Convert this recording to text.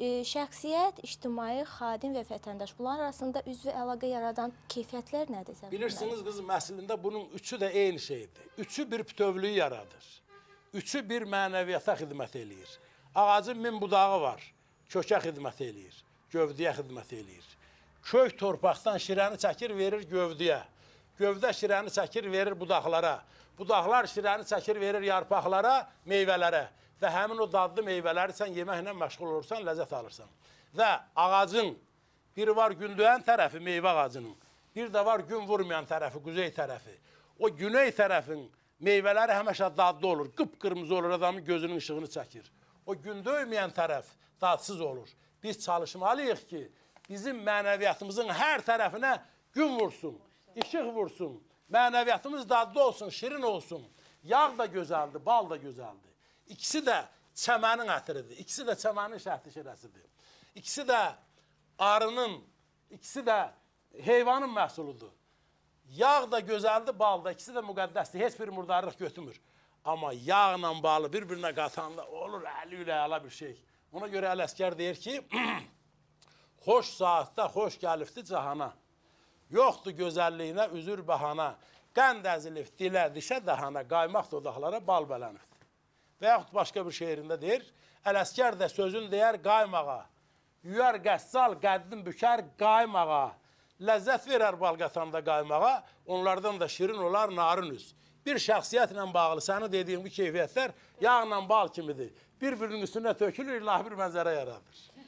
E, şəxsiyyət, ictimai xadim və vətəndaş bunlar arasında üzvü əlaqə yaradan keyfiyyətlər nədir? Zəmin Bilirsiniz qızım, əslində bunun üçü də eyni şeydir. Üçü bir bütövlüyü yaradır. Üçü bir mənəviyyata xidmət eləyir. Ağacın min budağı var. Kökə xidmət eləyir. Gövdəyə xidmət eləyir. Kök torpaqdan şirəni çəkir, verir gövdəyə. Gövdə şirəni çəkir, verir budaqlara. Budaqlar şirəni çəkir, verir yarpaqlara, meyvələrə və həmin o dadlı meyvələri sən yeməklə məşğul olursan, ləzzət alırsan. Və ağacın bir var gündüyən tərəfi meyvə ağacının, bir də var gün vurmayan tərəfi, quzey tərəfi. O güney tərəfin meyvələri həməşə dadlı olur, qıpqırmızı olur, adamın gözünün işığını çəkir. O gün döyməyən tərəf dadsız olur. Biz çalışmalıyıq ki, bizim mənəviyyatımızın hər tərəfinə gün vursun, işıq vursun, mənəviyyatımız dadlı olsun, şirin olsun. Yağ da gözəldir, bal da gözəldir. İkisi də çəmənin ətiridir. İkisi də çəmənin şəhti şirəsidir. İkisi də arının, ikisi də heyvanın məhsuludur. Yağ da gözəldir, bal da, ikisi də müqəddəsdir. Heç bir murdarlıq götürmür. Amma yağla bağlı bir-birinə qatanda olur əli ilə əla bir şey. Ona görə ələskər deyir ki, xoş saatda xoş gəlifdi cahana. Yoxdur gözəlliyinə üzür bahana. Qənd əzilif dilə dişə dahana, qaymaq dodaqlara bal bələnifdir. Və yaxud başqa bir şeirində deyir, Ələskər də sözün deyər qaymağa, yüyər qəssal qəddin bükər qaymağa, ləzzət verər balqatanda qaymağa, onlardan da şirin olar narın üz. Bir şəxsiyyətlə bağlı səni dediyim bu keyfiyyətlər yağla bal kimidir. Bir-birinin üstünə tökülür, ilahi bir mənzərə yaradır.